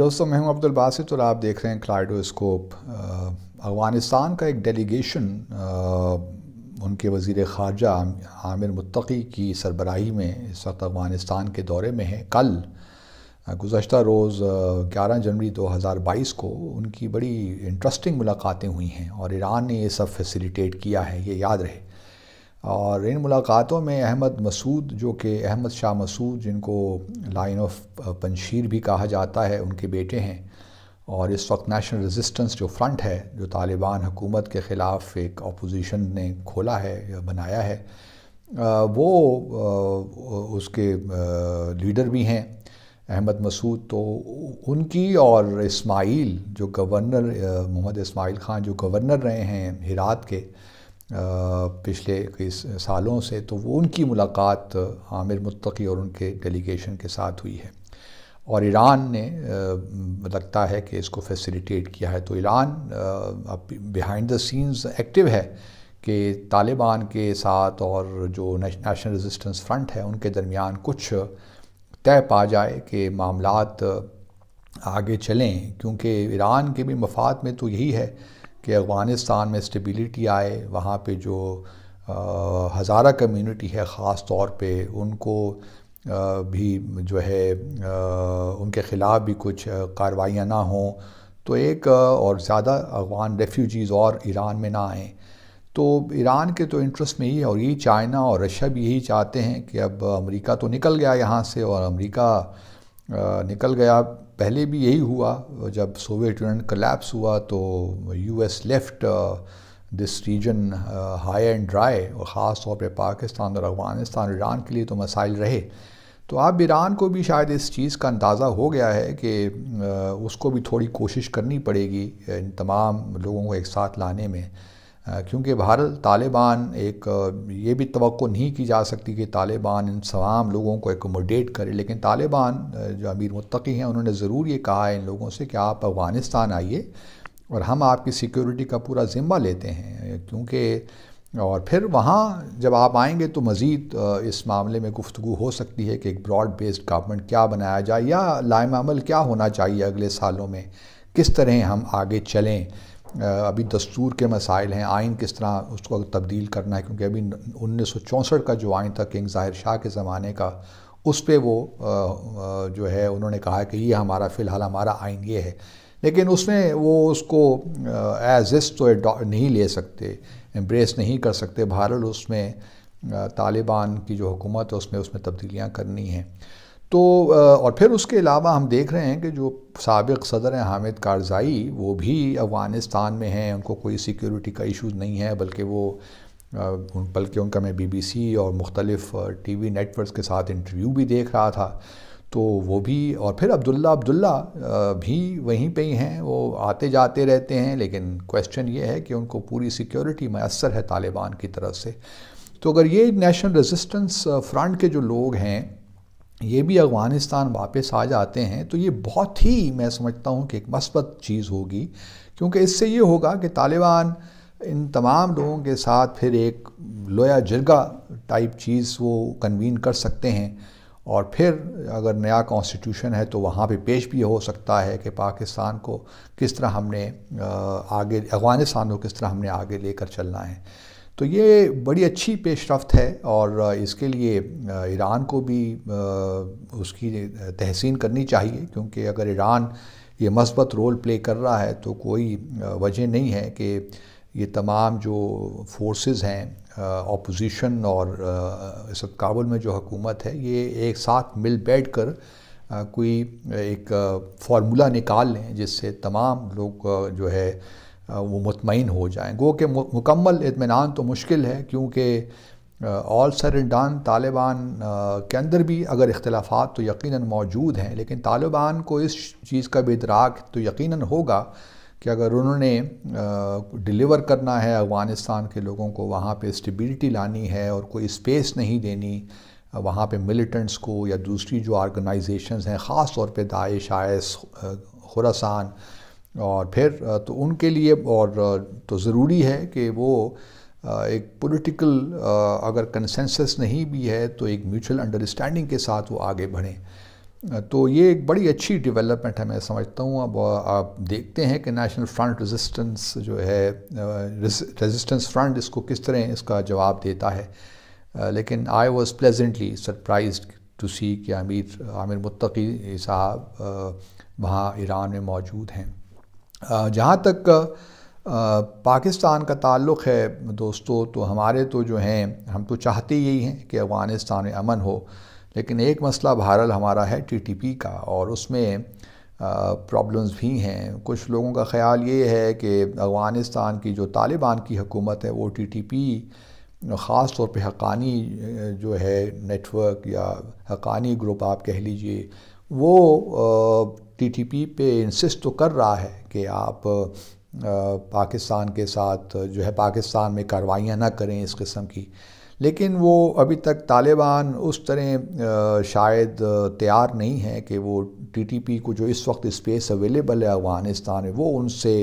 दोस्तों मैं हूं अब्दुल बासित और आप देख रहे हैं क्लाइडोस्कोप अफ़गानिस्तान का एक डेलीगेशन उनके वजीर ख़ारजा आमिर मुत्तकी की सरबराही में इस वक्त अफ़गानिस्तान के दौरे में है कल गुज्त रोज़ 11 जनवरी 2022 को उनकी बड़ी इंटरेस्टिंग मुलाकातें हुई हैं और ईरान ने ये सब फैसिलिटेट किया है ये याद रहे और इन मुलाकातों में अहमद मसूद जो कि अहमद शाह मसूद जिनको लाइन ऑफ पंशीर भी कहा जाता है उनके बेटे हैं और इस वक्त नेशनल रेजिस्टेंस जो फ्रंट है जो तालिबान हुकूमत के ख़िलाफ़ एक अपोजिशन ने खोला है बनाया है वो उसके लीडर भी हैं अहमद मसूद तो उनकी और इस्माइल जो गवर्नर मोहम्मद इस्माइल ख़ान जो गवर्नर रहे हैं हिरात के पिछले कई सालों से तो वो उनकी मुलाकात आमिर मुत्तकी और उनके डेलीगेशन के साथ हुई है और ईरान ने लगता है कि इसको फैसिलिटेट किया है तो ईरान अब बिहाइंड द सीन्स एक्टिव है कि तालिबान के साथ और जो नेशनल रेजिस्टेंस फ्रंट है उनके दरमियान कुछ तय पा जाए कि मामला आगे चलें क्योंकि ईरान के भी मफाद में तो यही है कि अफ़गानिस्तान में स्टेबिलिटी आए वहाँ पे जो हज़ारा कम्युनिटी है ख़ास तौर पे उनको आ, भी जो है आ, उनके ख़िलाफ़ भी कुछ कार्रवाइयाँ ना हों तो एक और ज़्यादा अफ़गान रेफ्यूजीज़ और ईरान में ना आएँ तो ईरान के तो इंटरेस्ट में ही है और यही चाइना और रशिया भी यही चाहते हैं कि अब अमेरिका तो निकल गया यहाँ से और अमेरिका निकल गया पहले भी यही हुआ जब सोवियत यूनियन कलेप्स हुआ तो US left this region high and dry और ख़ास तौर पर पाकिस्तान और अफगानिस्तान और ईरान के लिए तो मसाइल रहे तो अब ईरान को भी शायद इस चीज़ का अंदाज़ा हो गया है कि uh, उसको भी थोड़ी कोशिश करनी पड़ेगी इन तमाम लोगों को एक साथ लाने में क्योंकि बहर तालिबान एक ये भी तो नहीं की जा सकती कि तालिबान इन तमाम लोगों को एकोमोडेट करे लेकिन तालिबान जो अमीर मुतकी हैं उन्होंने ज़रूर ये कहा है इन लोगों से कि आप अफ़गानिस्तान आइए और हम आपकी सिक्योरिटी का पूरा ज़िम्मा लेते हैं क्योंकि और फिर वहाँ जब आप आएंगे तो मज़ीद इस मामले में गुफ्तु हो सकती है कि एक ब्रॉड बेस्ड गवर्नमेंट क्या बनाया जाए या लाइम अमल क्या होना चाहिए अगले सालों में किस तरह हम आगे चलें अभी दस्तूर के मसाइल हैं आइन किस तरह उसको तब्दील करना है क्योंकि अभी उन्नीस का जो आइन था किंग ज़ाहिर शाह के ज़माने का उस पर वो जो है उन्होंने कहा कि ये हमारा फ़िलहाल हमारा आइन ये है लेकिन उसमें वो उसको एज इस तो नहीं ले सकते एम्ब्रेस नहीं कर सकते भारत उसमें तालिबान की जो हुकूमत है उसमें उसमें तब्दीलियाँ करनी हैं तो और फिर उसके अलावा हम देख रहे हैं कि जो सबक सदर हैं हामिद कारजाई वो भी अफ़गानिस्तान में हैं उनको कोई सिक्योरिटी का इशूज़ नहीं है बल्कि वो बल्कि उनका मैं बीबीसी और मुख्तलिफ़ टीवी नेटवर्क्स के साथ इंटरव्यू भी देख रहा था तो वो भी और फिर अब्दुल्ला अब्दुल्ला भी वहीं पे ही हैं वो आते जाते रहते हैं लेकिन क्वेश्चन ये है कि उनको पूरी सिक्योरिटी मैसर है तालिबान की तरफ से तो अगर ये नेशनल रेजिस्टेंस फ्रंट के जो लोग हैं ये भी अफ़गानिस्तान वापस आ जाते हैं तो ये बहुत ही मैं समझता हूँ कि एक मस्बत चीज़ होगी क्योंकि इससे ये होगा कि तालिबान इन तमाम लोगों के साथ फिर एक लोया जरगा टाइप चीज़ वो कन्वीन कर सकते हैं और फिर अगर नया कॉन्स्टिट्यूशन है तो वहाँ पे पेश भी हो सकता है कि पाकिस्तान को किस तरह हमने आगे अफ़गानिस्तान को किस तरह हमने आगे लेकर चलना है तो ये बड़ी अच्छी पेशरफ है और इसके लिए ईरान को भी उसकी तहसीन करनी चाहिए क्योंकि अगर ईरान ये मस्बत रोल प्ले कर रहा है तो कोई वजह नहीं है कि ये तमाम जो फोर्सेस हैं ऑपोजिशन और इस काबुल में जो हुकूमत है ये एक साथ मिल बैठ कर कोई एक फार्मूला निकाल लें जिससे तमाम लोग जो है वो मुतमिन हो जाएँ गो के मुकम्मल इतमान तो मुश्किल है क्योंकि ऑल सर डान तालिबान के अंदर भी अगर अख्तिलाफ़ तो यकीन मौजूद हैं लेकिन तालिबान को इस चीज़ का भी इतराक तो यकीन होगा कि अगर उन्होंने डिलीवर करना है अफ़गानिस्तान के लोगों को वहाँ पे स्टेबिलिटी लानी है और कोई स्पेस नहीं देनी वहाँ पे मिलिटेंट्स को या दूसरी जो ऑर्गेनाइजेशंस हैं ख़ास तौर पर दाइश आयस खुरासान और फिर तो उनके लिए और तो ज़रूरी है कि वो एक पॉलिटिकल अगर कंसेंसस नहीं भी है तो एक म्यूचुअल अंडरस्टैंडिंग के साथ वो आगे बढ़ें तो ये एक बड़ी अच्छी डेवलपमेंट है मैं समझता हूँ अब आप देखते हैं कि नेशनल फ्रंट रेजिस्टेंस जो है रेजिस्टेंस फ्रंट इसको किस तरह इसका जवाब देता है लेकिन I was pleasantly surprise to see कि आमिर आमिर मुत्तकी साहब वहाँ ईरान में मौजूद हैं जहाँ तक पाकिस्तान का ताल्लुक़ है दोस्तों तो हमारे तो जो हैं हम तो चाहते यही हैं कि अफ़गानिस्तान में अमन हो लेकिन एक मसला भारत हमारा है टीटीपी का और उसमें प्रॉब्लम्स भी हैं कुछ लोगों का ख्याल ये है कि अफ़गानिस्तान की जो तालिबान की हुकूमत है वो टीटीपी ख़ास तौर पे हकानी जो है नेटवर्क या हकानी ग्रुप आप कह लीजिए वो टीटीपी पे इंसिस्ट तो कर रहा है कि आप पाकिस्तान के साथ जो है पाकिस्तान में कार्रवाइयाँ ना करें इस किस्म की लेकिन वो अभी तक तालिबान उस तरह शायद तैयार नहीं है कि वो टीटीपी को जो इस वक्त स्पेस अवेलेबल है अफ़गानिस्तान में वो उनसे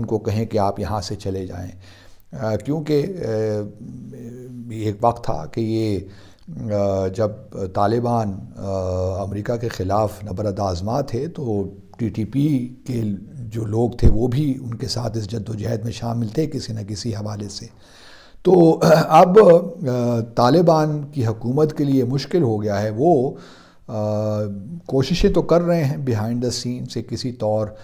उनको कहें कि आप यहाँ से चले जाएं क्योंकि एक वक्त था कि ये जब तालिबान अमेरिका के ख़िलाफ़ नबरद आज़मा थे तो टीटीपी के जो लोग थे वो भी उनके साथ इस जद्दोजहद में शामिल थे किसी न किसी हवाले से तो अब तालिबान की हकूमत के लिए मुश्किल हो गया है वो कोशिशें तो कर रहे हैं बिहाइंड द सीन से किसी तौर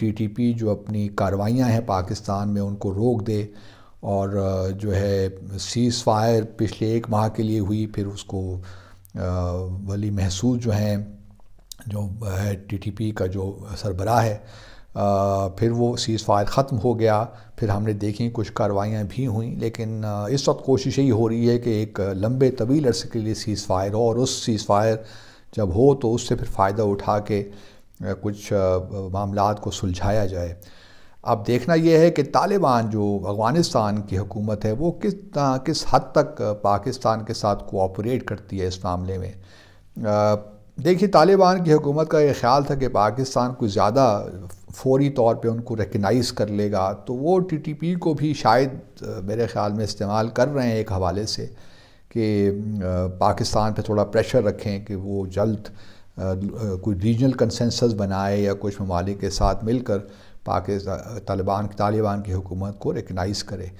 टीटीपी जो अपनी कार्रवाइयाँ हैं पाकिस्तान में उनको रोक दे और जो है सीज़ फायर पिछले एक माह के लिए हुई फिर उसको वली महसूस जो हैं जो है टीटीपी का जो सरबरा है फिर वो सीज़ फायर ख़त्म हो गया फिर हमने देखी कुछ कार्रवाइयाँ भी हुई लेकिन इस वक्त कोशिश यही हो रही है कि एक लंबे तवील अरसे के लिए सीज़ फायर हो और उस सीज़ फायर जब हो तो उससे फिर फ़ायदा उठा के कुछ मामला को सुलझाया जाए अब देखना यह है कि तालिबान जो अफ़गानिस्तान की हुकूमत है वो किस किस हद तक पाकिस्तान के साथ कोऑपरेट करती है इस मामले में देखिए तालिबान की हुकूमत का ये ख्याल था कि पाकिस्तान को ज़्यादा फौरी तौर पे उनको रिकगनाइज कर लेगा तो वो टीटीपी को भी शायद मेरे ख़्याल में इस्तेमाल कर रहे हैं एक हवाले से कि पाकिस्तान पे थोड़ा प्रेशर रखें कि वो जल्द कोई रीजनल कंसेंसस बनाए या कुछ ममालिक के साथ मिलकर पाकिस्तान तालिबान तालिबान की हुकूमत को रिकनाइज़ करे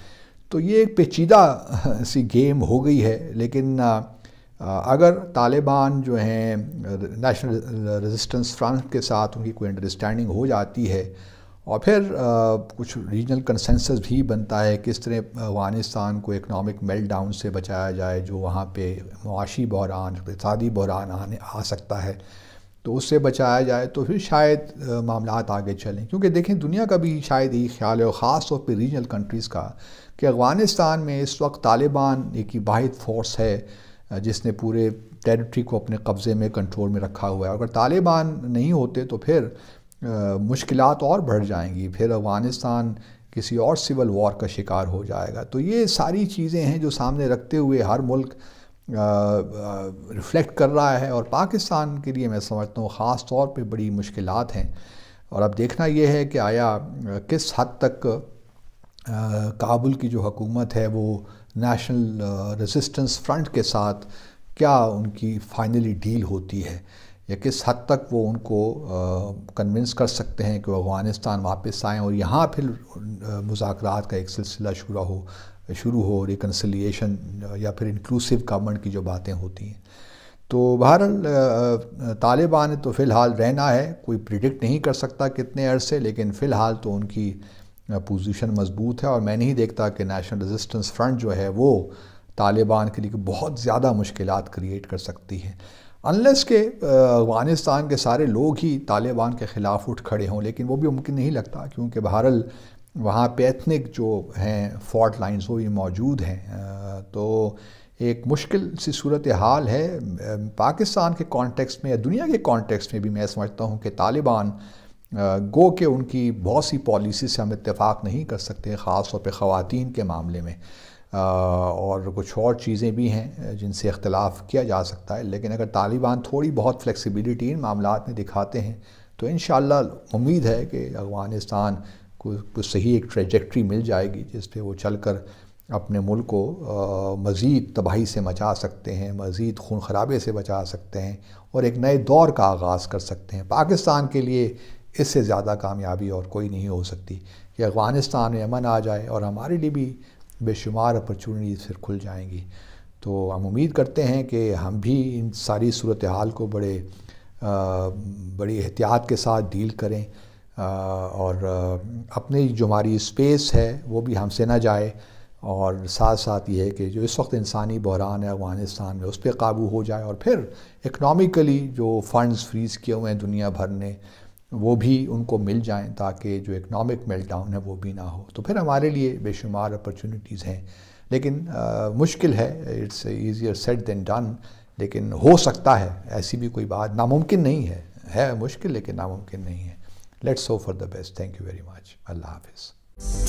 तो ये एक पेचीदा सी गेम हो गई है लेकिन अगर तालिबान जो हैं नेशनल रेजिस्टेंस फ्रांस के साथ उनकी कोई अंडरस्टैंडिंग हो जाती है और फिर आ, कुछ रीजनल कंसेंसस भी बनता है किस तरह अफगानिस्तान को इकनॉमिक मेल्ट डाउन से बचाया जाए जो वहाँ पे मुआशी बहरान इकतदी बहरान आने आ सकता है तो उससे बचाया जाए तो फिर शायद मामला आगे चलें क्योंकि देखें दुनिया का भी शायद यही ख्याल है और ख़ास तौर पर रीजनल कंट्रीज़ का कि अफ़गानिस्तान में इस वक्त तालिबान एक ही वाद फोर्स है जिसने पूरे टेरिटरी को अपने कब्ज़े में कंट्रोल में रखा हुआ है अगर तालिबान नहीं होते तो फिर मुश्किल और बढ़ जाएंगी फिर अफ़गानिस्तान किसी और सिविल वॉर का शिकार हो जाएगा तो ये सारी चीज़ें हैं जो सामने रखते हुए हर मुल्क रिफ्लेक्ट कर रहा है और पाकिस्तान के लिए मैं समझता हूँ ख़ास तौर पे बड़ी मुश्किल हैं और अब देखना यह है कि आया किस हद तक काबुल की जो हकूमत है वो नेशनल रेजिस्टेंस फ्रंट के साथ क्या उनकी फाइनली डील होती है या किस हद तक वो उनको कन्विंस कर सकते हैं कि वो अफ़गानिस्तान वापस आएँ और यहाँ फिर मुजाकर का एक सिलसिला शुरू हो शुरू हो रिकनसलिएशन या फिर इंक्लूसिव गवर्नमेंट की जो बातें होती हैं तो बहरहाल तालिबान तो फ़िलहाल रहना है कोई प्रिडिक्ट नहीं कर सकता कितने अरसे लेकिन फ़िलहाल तो उनकी पोजीशन मजबूत है और मैं नहीं देखता कि नेशनल रेजिस्टेंस फ्रंट जो है वो तालिबान के लिए बहुत ज़्यादा मुश्किल क्रिएट कर सकती है अनलेस के अफ़गानिस्तान के सारे लोग ही तालिबान के ख़िलाफ़ उठ खड़े हों लेकिन वो भी मुमकिन नहीं लगता क्योंकि बहरल वहाँ पे एथनिक जो हैं फॉल्ट लाइंस वो भी मौजूद हैं तो एक मुश्किल सी सूरत हाल है पाकिस्तान के कॉन्टेक्स्ट में या दुनिया के कॉन्टेक्स्ट में भी मैं समझता हूँ कि तालिबान गो के उनकी बहुत सी पॉलिसी से हम इतफ़ाक़ नहीं कर सकते ख़ास तौर पर ख़वान के मामले में और कुछ और चीज़ें भी हैं जिनसे अख्तिलाफ किया जा सकता है लेकिन अगर तालिबान थोड़ी बहुत फ्लेक्सिबिलिटी इन मामला में दिखाते हैं तो इन उम्मीद है कि अफ़गानिस्तान को सही एक ट्रेजेक्ट्री मिल जाएगी जिस पे वो चल कर अपने मुल्क को मज़ीद तबाही से मचा सकते हैं मज़ीद खून खराबे से बचा सकते हैं और एक नए दौर का आगाज़ कर सकते हैं पाकिस्तान के लिए इससे ज़्यादा कामयाबी और कोई नहीं हो सकती कि अफ़गानिस्तान में अमन आ जाए और हमारे लिए भी बेशुमार अपॉर्चुनिटीज़ फिर खुल जाएंगी तो हम उम्मीद करते हैं कि हम भी इन सारी सूरत हाल को बड़े आ, बड़ी एहतियात के साथ डील करें और अपनी जो हमारी स्पेस है वो भी हमसे ना जाए और साथ साथ ये है कि जो इस वक्त इंसानी बहरान है अफगानिस्तान में उस पर काबू हो जाए और फिर इकनॉमिकली जो फंड्स फ्रीज़ किए हुए हैं दुनिया भर ने वो भी उनको मिल जाएं ताकि जो इकनॉमिक मेल्टाउन है वो भी ना हो तो फिर हमारे लिए बेशुमार अपॉर्चुनिटीज़ हैं लेकिन आ, मुश्किल है it's easier said than done लेकिन हो सकता है ऐसी भी कोई बात नामुमकिन नहीं है है मुश्किल लेकिन नामुमकिन नहीं है Let's hope for the best. Thank you very much. Allah Hafiz.